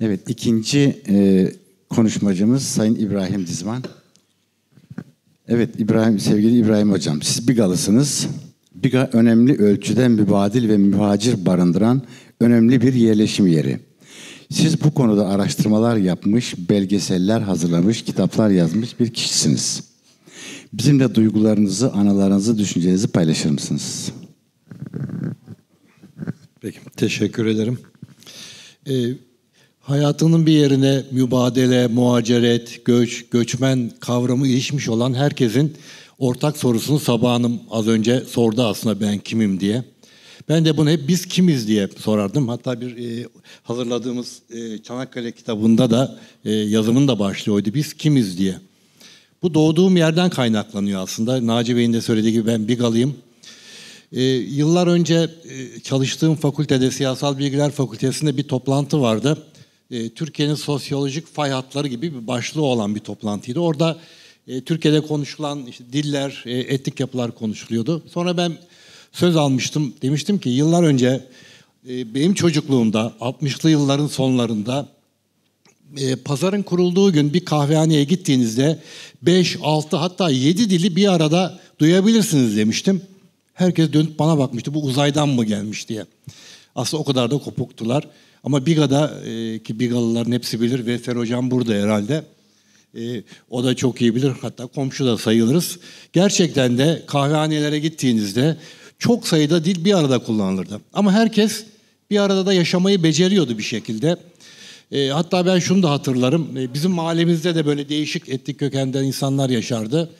Evet, ikinci e, konuşmacımız Sayın İbrahim Dizman. Evet, İbrahim, sevgili İbrahim Hocam, siz Bigalısınız. Biga önemli ölçüde mübadil ve mühacir barındıran önemli bir yerleşim yeri. Siz bu konuda araştırmalar yapmış, belgeseller hazırlamış, kitaplar yazmış bir kişisiniz. Bizimle duygularınızı, analarınızı, düşüncelerinizi paylaşır mısınız? Peki, teşekkür ederim. Ee, Hayatının bir yerine mübadele, muhaceret, göç, göçmen kavramı ilişmiş olan herkesin ortak sorusunu Sabah Hanım az önce sordu aslında ben kimim diye. Ben de bunu hep biz kimiz diye sorardım. Hatta bir e, hazırladığımız e, Çanakkale kitabında da e, yazımın da başlığı Biz kimiz diye. Bu doğduğum yerden kaynaklanıyor aslında. Naci Bey'in de söylediği gibi ben Bigalıyım. E, yıllar önce e, çalıştığım fakültede, Siyasal Bilgiler Fakültesi'nde bir toplantı vardı e, Türkiye'nin sosyolojik fay hatları gibi bir başlığı olan bir toplantıydı. Orada e, Türkiye'de konuşulan işte diller, e, etnik yapılar konuşuluyordu. Sonra ben söz almıştım. Demiştim ki yıllar önce e, benim çocukluğumda 60'lı yılların sonlarında e, pazarın kurulduğu gün bir kahvehaneye gittiğinizde 5, 6 hatta 7 dili bir arada duyabilirsiniz demiştim. Herkes dönüp bana bakmıştı bu uzaydan mı gelmiş diye. Aslında o kadar da kopuktular. Ama Biga'da e, ki Bigalıların hepsi bilir. Veysel Hocam burada herhalde. E, o da çok iyi bilir. Hatta komşu da sayılırız. Gerçekten de kahvehanelere gittiğinizde çok sayıda dil bir arada kullanılırdı. Ama herkes bir arada da yaşamayı beceriyordu bir şekilde. E, hatta ben şunu da hatırlarım. E, bizim mahallemizde de böyle değişik etnik kökenden insanlar yaşardı.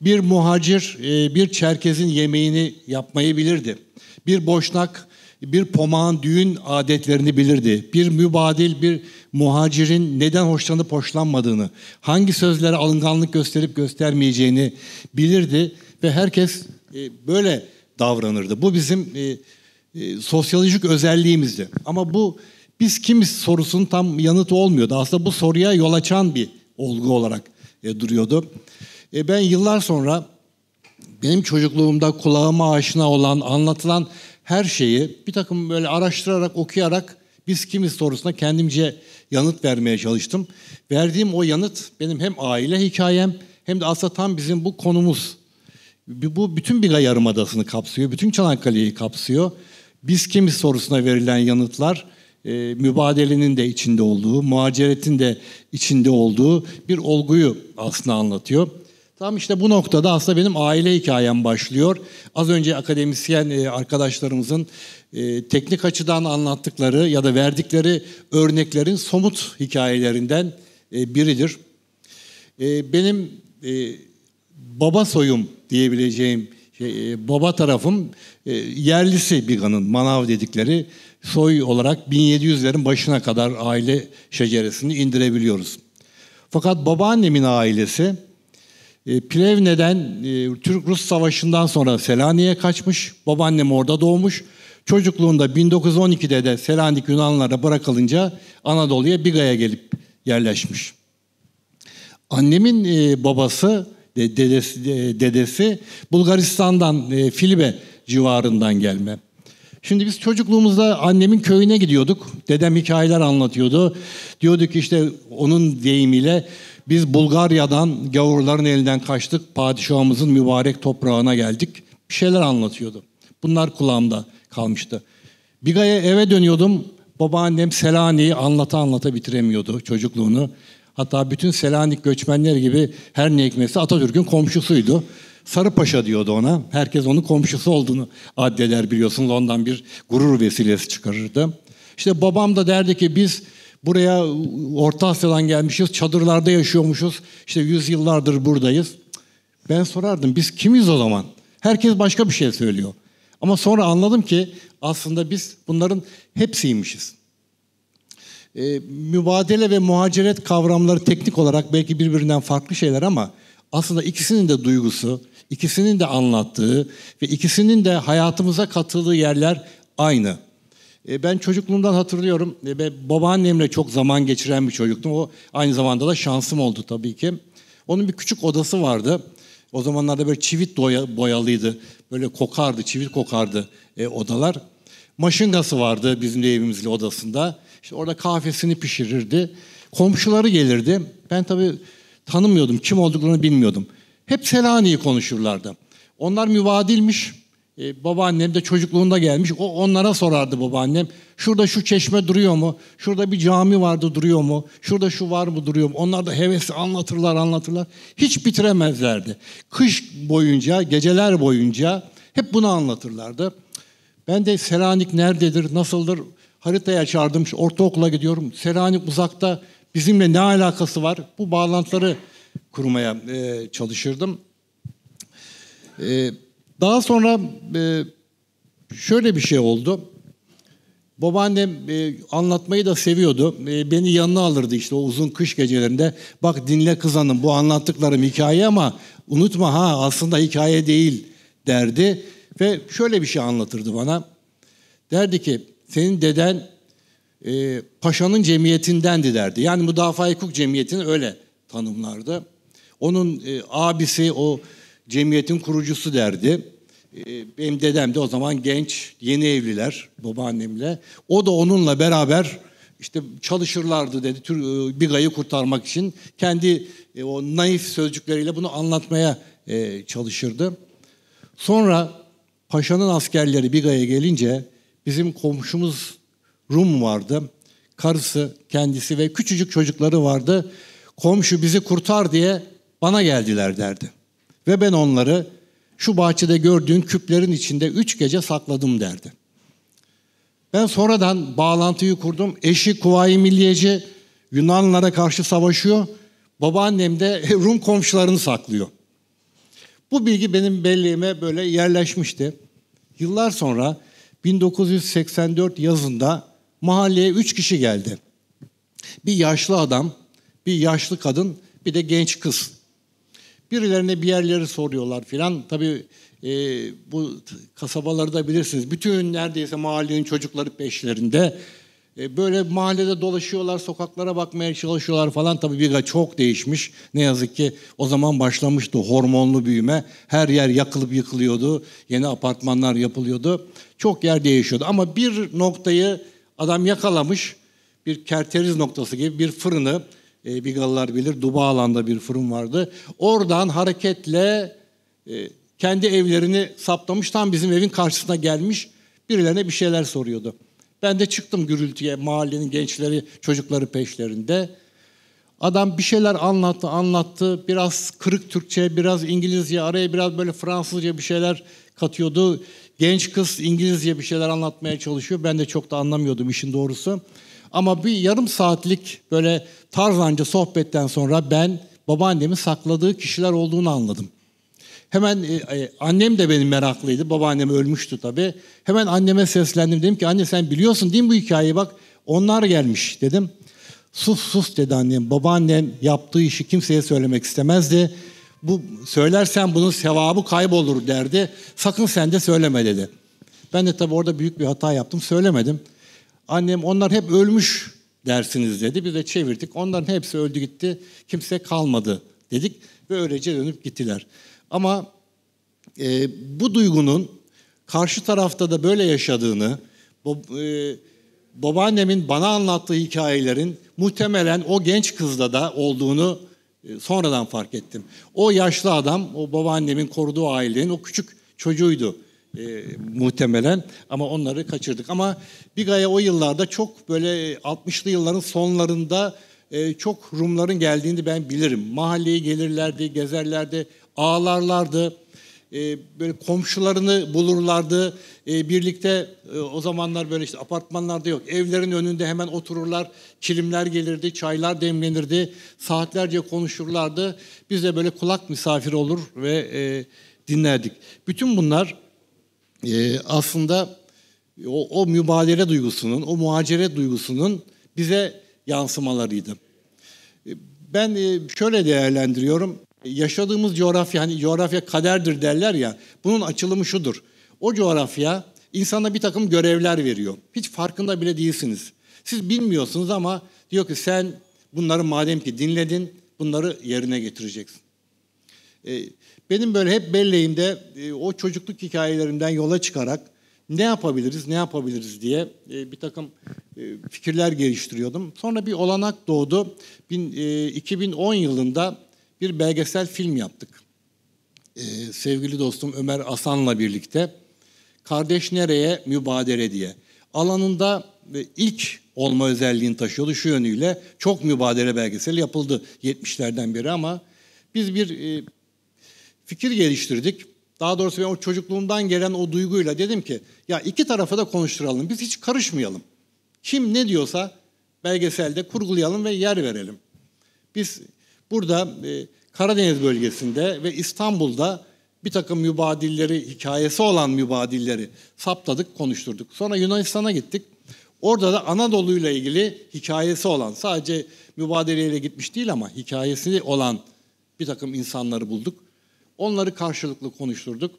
Bir muhacir e, bir Çerkez'in yemeğini yapmayı bilirdi. Bir boşnak bir pomağın düğün adetlerini bilirdi. Bir mübadil, bir muhacirin neden hoşlanıp hoşlanmadığını, hangi sözlere alınganlık gösterip göstermeyeceğini bilirdi ve herkes e, böyle davranırdı. Bu bizim e, e, sosyolojik özelliğimizdi. Ama bu biz kimiz sorusunun tam yanıtı olmuyordu. Aslında bu soruya yol açan bir olgu olarak duruyordu. Ben yıllar sonra benim çocukluğumda kulağıma aşina olan, anlatılan her şeyi bir takım böyle araştırarak, okuyarak biz kimiz sorusuna kendimce yanıt vermeye çalıştım. Verdiğim o yanıt benim hem aile hikayem hem de aslında tam bizim bu konumuz. Bu bütün Biga Yarımadası'nı kapsıyor, bütün Çanakkale'yi kapsıyor. Biz kimiz sorusuna verilen yanıtlar e, mübadelenin de içinde olduğu, muhaceretin de içinde olduğu bir olguyu aslında anlatıyor. Tam işte bu noktada aslında benim aile hikayem başlıyor. Az önce akademisyen e, arkadaşlarımızın e, teknik açıdan anlattıkları ya da verdikleri örneklerin somut hikayelerinden e, biridir. Benim baba soyum diyebileceğim şey, baba tarafım yerlisi Biga'nın Manav dedikleri soy olarak 1700'lerin başına kadar aile şeceresini indirebiliyoruz. Fakat babaannemin ailesi e, Plevne'den e, Türk-Rus Savaşı'ndan sonra Selanik'e kaçmış. Babaannem orada doğmuş. Çocukluğunda 1912'de de Selanik Yunanlara bırakılınca Anadolu'ya Biga'ya gelip yerleşmiş. Annemin e, babası, dedesi, e, dedesi Bulgaristan'dan Filibe civarından gelme. Şimdi biz çocukluğumuzda annemin köyüne gidiyorduk. Dedem hikayeler anlatıyordu. Diyorduk işte onun deyimiyle biz Bulgarya'dan gavurların elinden kaçtık. Padişahımızın mübarek toprağına geldik. Bir şeyler anlatıyordu. Bunlar kulağımda kalmıştı. Biga'ya eve dönüyordum. Babaannem Selanik'i anlata anlata bitiremiyordu çocukluğunu. Hatta bütün Selanik göçmenler gibi her ne hikmetse Atatürk'ün komşusuydu. Sarıpaşa diyordu ona. Herkes onun komşusu olduğunu addeler biliyorsunuz. Ondan bir gurur vesilesi çıkarırdı. İşte babam da derdi ki biz Buraya Orta Asya'dan gelmişiz, çadırlarda yaşıyormuşuz. İşte yüzyıllardır buradayız. Ben sorardım biz kimiz o zaman? Herkes başka bir şey söylüyor. Ama sonra anladım ki aslında biz bunların hepsiymişiz. Ee, mübadele ve muhaciret kavramları teknik olarak belki birbirinden farklı şeyler ama aslında ikisinin de duygusu, ikisinin de anlattığı ve ikisinin de hayatımıza katıldığı yerler aynı. E, ben çocukluğumdan hatırlıyorum. E, babaannemle çok zaman geçiren bir çocuktum. O aynı zamanda da şansım oldu tabii ki. Onun bir küçük odası vardı. O zamanlarda böyle çivit boyalıydı. Böyle kokardı, çivit kokardı e, odalar. Maşıngası vardı bizim de evimizin odasında. İşte orada kahvesini pişirirdi. Komşuları gelirdi. Ben tabii tanımıyordum, kim olduklarını bilmiyordum. Hep Selanik'i konuşurlardı. Onlar müvadilmiş. Ee, babaannem de çocukluğunda gelmiş. O onlara sorardı babaannem. Şurada şu çeşme duruyor mu? Şurada bir cami vardı duruyor mu? Şurada şu var mı duruyor mu? Onlar da hevesi anlatırlar anlatırlar. Hiç bitiremezlerdi. Kış boyunca, geceler boyunca hep bunu anlatırlardı. Ben de Selanik nerededir, nasıldır haritaya açardım. Ortaokula gidiyorum. Selanik uzakta bizimle ne alakası var? Bu bağlantıları kurmaya e, çalışırdım. E, daha sonra e, şöyle bir şey oldu. Babaannem e, anlatmayı da seviyordu. E, beni yanına alırdı işte o uzun kış gecelerinde. Bak dinle kız hanım bu anlattıklarım hikaye ama unutma ha aslında hikaye değil derdi. Ve şöyle bir şey anlatırdı bana. Derdi ki senin deden e, paşanın cemiyetindendi derdi. Yani müdafaa hukuk cemiyetini öyle tanımlardı. Onun e, abisi o cemiyetin kurucusu derdi. Ee, benim dedem de o zaman genç, yeni evliler babaannemle. O da onunla beraber işte çalışırlardı dedi e, Bir gayı kurtarmak için. Kendi e, o naif sözcükleriyle bunu anlatmaya e, çalışırdı. Sonra paşanın askerleri bir Biga'ya gelince bizim komşumuz Rum vardı. Karısı, kendisi ve küçücük çocukları vardı. Komşu bizi kurtar diye bana geldiler derdi. Ve ben onları şu bahçede gördüğün küplerin içinde üç gece sakladım derdi. Ben sonradan bağlantıyı kurdum. Eşi Kuvayi Milliyeci Yunanlılara karşı savaşıyor. Babaannem de Rum komşularını saklıyor. Bu bilgi benim belleğime böyle yerleşmişti. Yıllar sonra 1984 yazında mahalleye üç kişi geldi. Bir yaşlı adam, bir yaşlı kadın, bir de genç kız. Birilerine bir yerleri soruyorlar filan. Tabii e, bu kasabalarda bilirsiniz. Bütün neredeyse mahallenin çocukları peşlerinde. E, böyle mahallede dolaşıyorlar, sokaklara bakmaya çalışıyorlar falan. Tabii Viga çok değişmiş. Ne yazık ki o zaman başlamıştı hormonlu büyüme. Her yer yakılıp yıkılıyordu. Yeni apartmanlar yapılıyordu. Çok yer değişiyordu. Ama bir noktayı adam yakalamış. Bir kerteriz noktası gibi bir fırını e, Bigalılar bilir Duba alanda bir fırın vardı. Oradan hareketle e, kendi evlerini saptamış tam bizim evin karşısına gelmiş birilerine bir şeyler soruyordu. Ben de çıktım gürültüye mahallenin gençleri çocukları peşlerinde. Adam bir şeyler anlattı anlattı biraz kırık Türkçe biraz İngilizce araya biraz böyle Fransızca bir şeyler katıyordu. Genç kız İngilizce bir şeyler anlatmaya çalışıyor. Ben de çok da anlamıyordum işin doğrusu. Ama bir yarım saatlik böyle tarzanca sohbetten sonra ben babaannemin sakladığı kişiler olduğunu anladım. Hemen e, e, annem de benim meraklıydı. Babaannem ölmüştü tabii. Hemen anneme seslendim. Dedim ki anne sen biliyorsun değil mi bu hikayeyi bak onlar gelmiş dedim. Sus sus dedi annem. Babaannem yaptığı işi kimseye söylemek istemezdi. Bu söylersen bunun sevabı kaybolur derdi. Sakın sen de söyleme dedi. Ben de tabii orada büyük bir hata yaptım. Söylemedim. Annem onlar hep ölmüş dersiniz dedi. Biz de çevirdik. Onların hepsi öldü gitti. Kimse kalmadı dedik ve öylece dönüp gittiler. Ama e, bu duygunun karşı tarafta da böyle yaşadığını, bu, e, babaannemin bana anlattığı hikayelerin muhtemelen o genç kızda da olduğunu e, sonradan fark ettim. O yaşlı adam, o babaannemin koruduğu ailenin o küçük çocuğuydu e, muhtemelen ama onları kaçırdık. Ama Biga'ya o yıllarda çok böyle 60'lı yılların sonlarında e, çok Rumların geldiğini ben bilirim. Mahalleye gelirlerdi, gezerlerdi, ağlarlardı. E, böyle komşularını bulurlardı. E, birlikte e, o zamanlar böyle işte apartmanlarda yok. Evlerin önünde hemen otururlar. Kilimler gelirdi, çaylar demlenirdi. Saatlerce konuşurlardı. Biz de böyle kulak misafir olur ve e, dinlerdik. Bütün bunlar e, aslında o, o mübadele duygusunun, o muhacere duygusunun bize yansımalarıydı. Ee, ben e, şöyle değerlendiriyorum. Yaşadığımız coğrafya, hani coğrafya kaderdir derler ya, bunun açılımı şudur. O coğrafya insana bir takım görevler veriyor. Hiç farkında bile değilsiniz. Siz bilmiyorsunuz ama diyor ki sen bunları madem ki dinledin, bunları yerine getireceksin. Ee, benim böyle hep belleğimde e, o çocukluk hikayelerimden yola çıkarak ne yapabiliriz, ne yapabiliriz diye e, bir takım e, fikirler geliştiriyordum. Sonra bir olanak doğdu. 2010 e, yılında bir belgesel film yaptık. sevgili dostum Ömer Asan'la birlikte. Kardeş Nereye mübadele diye. Alanında ilk olma özelliğini taşıyordu şu yönüyle. Çok mübadele belgeseli yapıldı 70'lerden beri ama biz bir fikir geliştirdik. Daha doğrusu ben o çocukluğumdan gelen o duyguyla dedim ki ya iki tarafı da konuşturalım. Biz hiç karışmayalım. Kim ne diyorsa belgeselde kurgulayalım ve yer verelim. Biz burada e, Karadeniz bölgesinde ve İstanbul'da bir takım mübadilleri, hikayesi olan mübadilleri saptadık, konuşturduk. Sonra Yunanistan'a gittik. Orada da Anadolu ile ilgili hikayesi olan, sadece mübadeleyle gitmiş değil ama hikayesi olan bir takım insanları bulduk. Onları karşılıklı konuşturduk.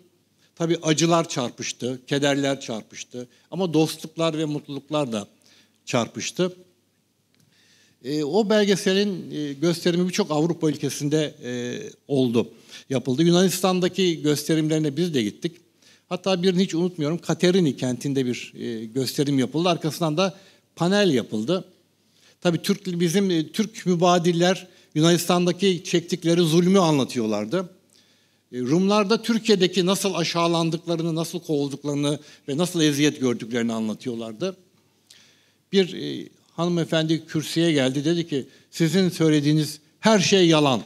Tabii acılar çarpıştı, kederler çarpıştı ama dostluklar ve mutluluklar da çarpıştı. E, o belgeselin e, gösterimi birçok Avrupa ülkesinde e, oldu, yapıldı. Yunanistan'daki gösterimlerine biz de gittik. Hatta birini hiç unutmuyorum, Katerini kentinde bir e, gösterim yapıldı. Arkasından da panel yapıldı. Tabii Türk, bizim e, Türk mübadiller Yunanistan'daki çektikleri zulmü anlatıyorlardı. E, Rumlarda Türkiye'deki nasıl aşağılandıklarını, nasıl kovulduklarını ve nasıl eziyet gördüklerini anlatıyorlardı. Bir e, hanımefendi kürsüye geldi dedi ki sizin söylediğiniz her şey yalan.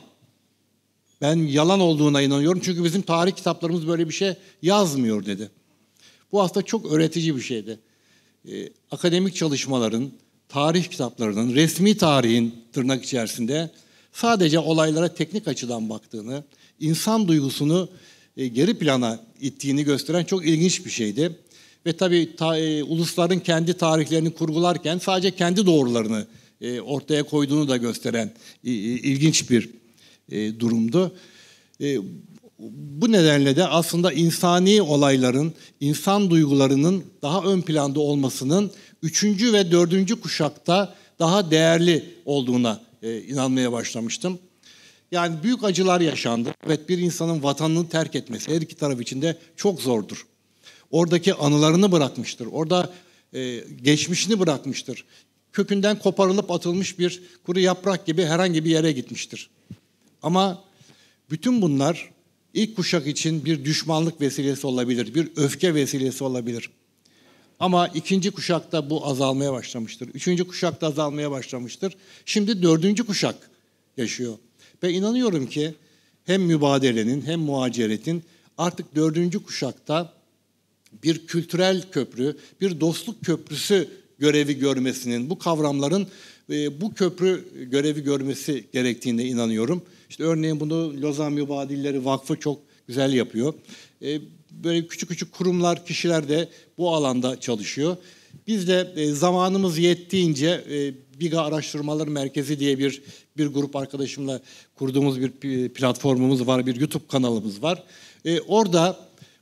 Ben yalan olduğuna inanıyorum çünkü bizim tarih kitaplarımız böyle bir şey yazmıyor dedi. Bu aslında çok öğretici bir şeydi. E, akademik çalışmaların, tarih kitaplarının, resmi tarihin tırnak içerisinde sadece olaylara teknik açıdan baktığını, insan duygusunu e, geri plana ittiğini gösteren çok ilginç bir şeydi. Ve tabii ta, e, ulusların kendi tarihlerini kurgularken sadece kendi doğrularını e, ortaya koyduğunu da gösteren e, ilginç bir e, durumdu. E, bu nedenle de aslında insani olayların, insan duygularının daha ön planda olmasının üçüncü ve dördüncü kuşakta daha değerli olduğuna e, inanmaya başlamıştım. Yani büyük acılar yaşandı. Evet bir insanın vatanını terk etmesi her iki taraf için de çok zordur. Oradaki anılarını bırakmıştır. Orada e, geçmişini bırakmıştır. Kökünden koparılıp atılmış bir kuru yaprak gibi herhangi bir yere gitmiştir. Ama bütün bunlar ilk kuşak için bir düşmanlık vesilesi olabilir, bir öfke vesilesi olabilir. Ama ikinci kuşakta bu azalmaya başlamıştır. Üçüncü kuşakta azalmaya başlamıştır. Şimdi dördüncü kuşak yaşıyor. Ve inanıyorum ki hem mübadelenin hem muhaceretin artık dördüncü kuşakta bir kültürel köprü, bir dostluk köprüsü görevi görmesinin, bu kavramların e, bu köprü görevi görmesi gerektiğine inanıyorum. İşte örneğin bunu Lozan Mübadilleri Vakfı çok güzel yapıyor. E, böyle küçük küçük kurumlar, kişiler de bu alanda çalışıyor. Biz de e, zamanımız yettiğince e, BIGA Araştırmaları Merkezi diye bir bir grup arkadaşımla kurduğumuz bir platformumuz var, bir YouTube kanalımız var. E, orada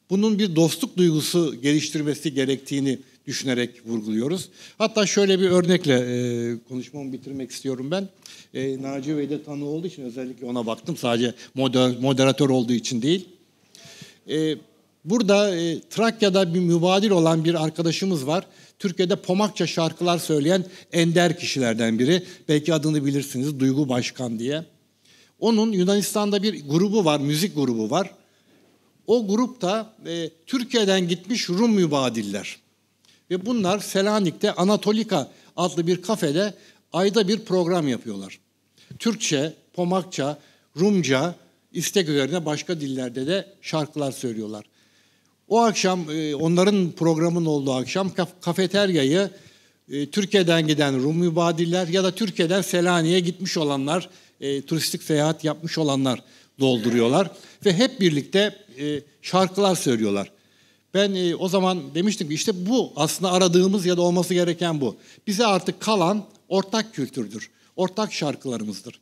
bunun bir dostluk duygusu geliştirmesi gerektiğini düşünerek vurguluyoruz. Hatta şöyle bir örnekle e, konuşmamı bitirmek istiyorum ben. E, Naci Bey de tanı olduğu için özellikle ona baktım. Sadece moder, moderatör olduğu için değil. E, Burada e, Trakya'da bir mübadil olan bir arkadaşımız var. Türkiye'de pomakça şarkılar söyleyen ender kişilerden biri. Belki adını bilirsiniz Duygu Başkan diye. Onun Yunanistan'da bir grubu var, müzik grubu var. O grupta e, Türkiye'den gitmiş Rum mübadiller. Ve bunlar Selanik'te Anatolika adlı bir kafede ayda bir program yapıyorlar. Türkçe, Pomakça, Rumca, istek üzerine başka dillerde de şarkılar söylüyorlar. O akşam e, onların programın olduğu akşam kafeteryayı e, Türkiye'den giden Rum mübadiller ya da Türkiye'den Selanik'e gitmiş olanlar, e, turistik seyahat yapmış olanlar dolduruyorlar. Ve hep birlikte şarkılar söylüyorlar. Ben o zaman demiştim ki işte bu aslında aradığımız ya da olması gereken bu. Bize artık kalan ortak kültürdür. Ortak şarkılarımızdır.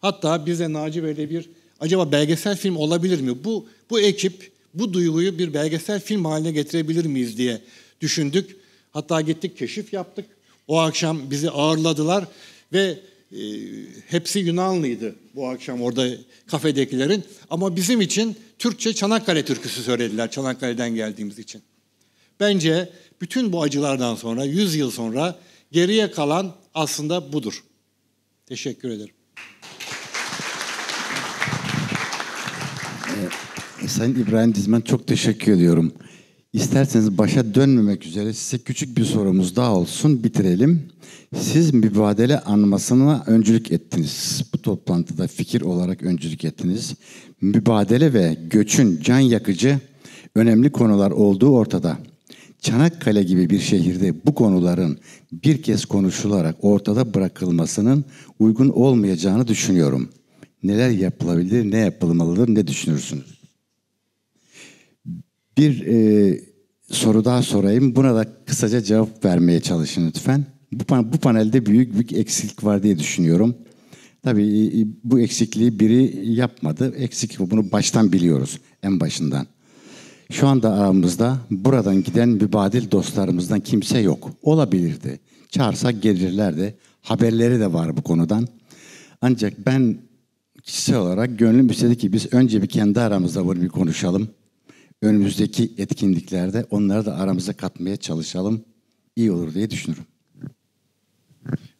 Hatta bize Naci Bey'le bir acaba belgesel film olabilir mi? Bu, bu ekip bu duyguyu bir belgesel film haline getirebilir miyiz diye düşündük. Hatta gittik keşif yaptık. O akşam bizi ağırladılar ve e, hepsi Yunanlıydı bu akşam orada kafedekilerin. Ama bizim için Türkçe Çanakkale türküsü söylediler Çanakkale'den geldiğimiz için. Bence bütün bu acılardan sonra, 100 yıl sonra geriye kalan aslında budur. Teşekkür ederim. Sayın İbrahim Dizmen çok teşekkür ediyorum. İsterseniz başa dönmemek üzere size küçük bir sorumuz daha olsun bitirelim. Siz mübadele anmasına öncülük ettiniz. Bu toplantıda fikir olarak öncülük ettiniz. Mübadele ve göçün can yakıcı önemli konular olduğu ortada. Çanakkale gibi bir şehirde bu konuların bir kez konuşularak ortada bırakılmasının uygun olmayacağını düşünüyorum. Neler yapılabilir, ne yapılmalıdır, ne düşünürsünüz? Bir e, soru daha sorayım. Buna da kısaca cevap vermeye çalışın lütfen. Bu, bu panelde büyük bir eksiklik var diye düşünüyorum. Tabii bu eksikliği biri yapmadı. Eksik bunu baştan biliyoruz en başından. Şu anda aramızda buradan giden mübadil dostlarımızdan kimse yok. Olabilirdi. Çağırsak gelirlerdi. Haberleri de var bu konudan. Ancak ben kişisel olarak gönlüm istedi ki biz önce bir kendi aramızda bunu bir konuşalım önümüzdeki etkinliklerde onları da aramıza katmaya çalışalım. İyi olur diye düşünüyorum.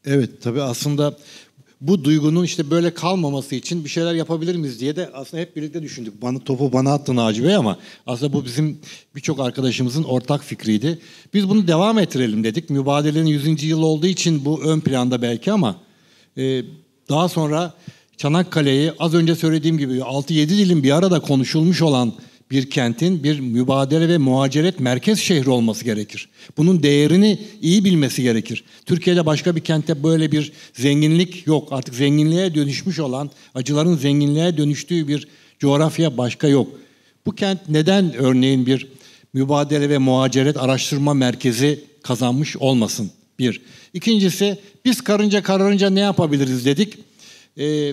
Evet tabii aslında bu duygunun işte böyle kalmaması için bir şeyler yapabilir miyiz diye de aslında hep birlikte düşündük. Bana, topu bana attın Hacı Bey ama aslında bu bizim birçok arkadaşımızın ortak fikriydi. Biz bunu devam ettirelim dedik. Mübadelenin 100. yılı olduğu için bu ön planda belki ama e, daha sonra Çanakkale'yi az önce söylediğim gibi 6-7 dilin bir arada konuşulmuş olan bir kentin bir mübadele ve muhaceret merkez şehri olması gerekir. Bunun değerini iyi bilmesi gerekir. Türkiye'de başka bir kentte böyle bir zenginlik yok. Artık zenginliğe dönüşmüş olan, acıların zenginliğe dönüştüğü bir coğrafya başka yok. Bu kent neden örneğin bir mübadele ve muhaceret araştırma merkezi kazanmış olmasın? Bir. İkincisi biz karınca kararınca ne yapabiliriz dedik. Ee,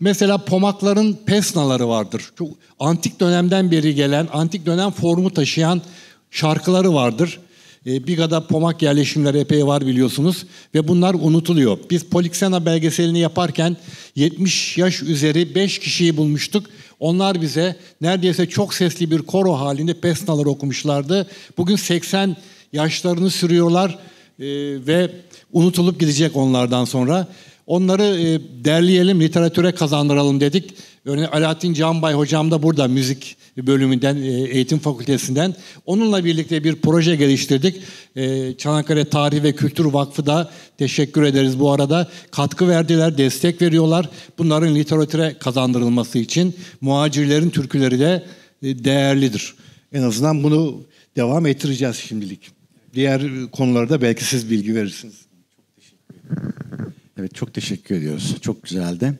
Mesela pomakların pesnaları vardır. Çok antik dönemden beri gelen, antik dönem formu taşıyan şarkıları vardır. E, Biga'da pomak yerleşimleri epey var biliyorsunuz ve bunlar unutuluyor. Biz Poliksena belgeselini yaparken 70 yaş üzeri 5 kişiyi bulmuştuk. Onlar bize neredeyse çok sesli bir koro halinde pesnalar okumuşlardı. Bugün 80 yaşlarını sürüyorlar e, ve unutulup gidecek onlardan sonra. Onları e, derleyelim, literatüre kazandıralım dedik. Örneğin Alaaddin Canbay hocam da burada müzik bölümünden, e, eğitim fakültesinden. Onunla birlikte bir proje geliştirdik. E, Çanakkale Tarih ve Kültür Vakfı da teşekkür ederiz bu arada. Katkı verdiler, destek veriyorlar. Bunların literatüre kazandırılması için muhacirlerin türküleri de e, değerlidir. En azından bunu devam ettireceğiz şimdilik. Diğer konularda belki siz bilgi verirsiniz. Çok teşekkür ederim. Evet çok teşekkür ediyoruz. Çok güzeldi.